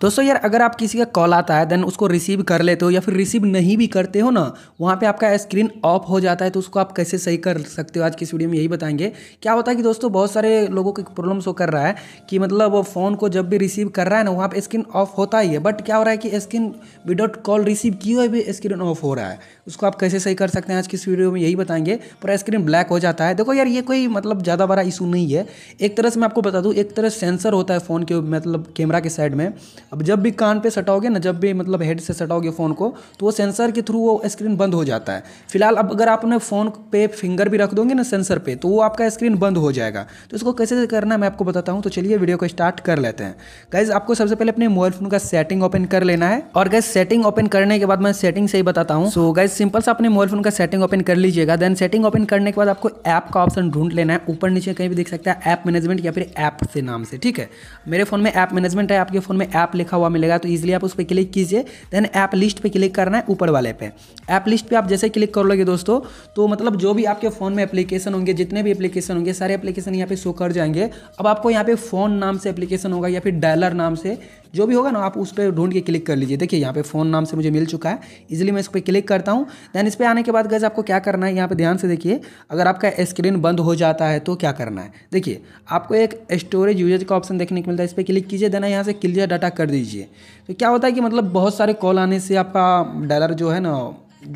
दोस्तों यार अगर आप किसी का कॉल आता है देन उसको रिसीव कर लेते हो या फिर रिसीव नहीं भी करते हो ना वहाँ पे आपका स्क्रीन ऑफ हो जाता है तो उसको आप कैसे सही कर सकते हो आज की इस वीडियो में यही बताएंगे क्या होता है कि दोस्तों बहुत सारे लोगों की प्रॉब्लम शो कर रहा है कि मतलब वो फ़ोन को जब भी रिसीव कर रहा है ना वहाँ पर स्क्रीन ऑफ होता ही है बट क्या हो रहा है कि स्क्रीन विदाउट कॉल रिसीव किए हुए भी स्क्रीन ऑफ हो रहा है उसको आप कैसे सही कर सकते हैं आज की इस वीडियो में यही बताएंगे पर स्क्रीन ब्लैक हो जाता है देखो यार ये कोई मतलब ज़्यादा बड़ा इशू नहीं है एक तरह से मैं आपको बता दूँ एक तरह सेंसर होता है फ़ोन के मतलब कैमरा के साइड में अब जब भी कान पे सटाओगे ना जब भी मतलब हेड से सटाओगे फ़ोन को तो वो सेंसर के थ्रू वो स्क्रीन बंद हो जाता है फिलहाल अब अगर आपने फ़ोन पे फिंगर भी रख दोगे ना सेंसर पे तो वो आपका स्क्रीन बंद हो जाएगा तो इसको कैसे करना मैं आपको बताता हूँ तो चलिए वीडियो को स्टार्ट कर लेते हैं गाइज आपको सबसे पहले अपने मोबाइल फ़ोन का सेटिंग ओपन कर लेना है और गैस सेटिंग ओपन करने के बाद मैं सेटिंग से ही बताता हूँ सो गैस सिंपल से अपने मोबाइल फ़ोन का सेटिंग ओपन कर लीजिएगा देन सेटिंग ओपन करने के बाद आपको ऐप का ऑप्शन ढूंढ लेना है ऊपर नीचे कहीं भी देख सकते हैं ऐप मैनेजमेंट या फिर ऐप से नाम से ठीक है मेरे फ़ोन में ऐप मैनेजमेंट है आपके फ़ोन में ऐप लिखा हुआ मिलेगा तो ईजिली आप उस पर क्लिक कीजिए देन ऐप लिस्ट पर क्लिक करना है ऊपर वाले पे ऐप लिस्ट पर आप जैसे क्लिक कर लोगे दोस्तों तो मतलब जो भी आपके फ़ोन में एप्लीकेशन होंगे जितने भी एप्लीकेशन होंगे सारे एप्लीकेशन यहाँ पे शो कर जाएंगे अब आपको यहाँ पे फ़ोन नाम से एप्लीकेशन होगा या फिर डायलर नाम से जो भी होगा ना आप उस पर ढूंढ के क्लिक कर लीजिए देखिए यहाँ पे फ़ोन नाम से मुझे मिल चुका है इजिली मैं इस पर क्लिक करता हूँ देन इस पर आने के बाद गैस आपको क्या करना है यहाँ पर ध्यान से देखिए अगर आपका स्क्रीन बंद हो जाता है तो क्या करना है देखिए आपको एक स्टोरेज यूजेज का ऑप्शन देखने को मिलता है इस पर क्लिक कीजिए देना यहाँ से क्लियर डाटा कर दीजिए तो क्या होता है कि मतलब बहुत सारे कॉल आने से आपका डायलर जो है ना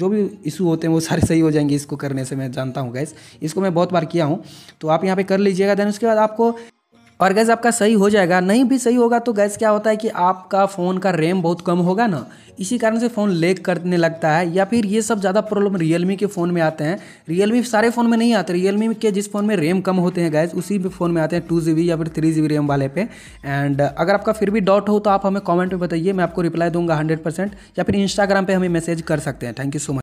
जो भी इशू होते हैं वो सारे सही हो जाएंगे इसको करने से मैं जानता हूँ गैस इसको मैं बहुत बार किया हूँ तो आप यहाँ पे कर लीजिएगा देन उसके बाद आपको और गैस आपका सही हो जाएगा नहीं भी सही होगा तो गैस क्या होता है कि आपका फ़ोन का रैम बहुत कम होगा ना इसी कारण से फ़ोन लेक करने लगता है या फिर ये सब ज़्यादा प्रॉब्लम रियलमी के फ़ोन में आते हैं रियलमी सारे फ़ोन में नहीं आते रियलमी के जिस फ़ोन में रैम कम होते हैं गैस उसी भी फ़ोन में आते हैं टू या फिर थ्री रैम वाले पे एंड अगर आपका फिर भी डाउट हो तो आप हमें कॉमेंट में बताइए मैं आपको रिप्लाई दूंगा हंड्रेड या फिर इंस्टाग्राम पर हमें मैसेज कर सकते हैं थैंक यू सो मच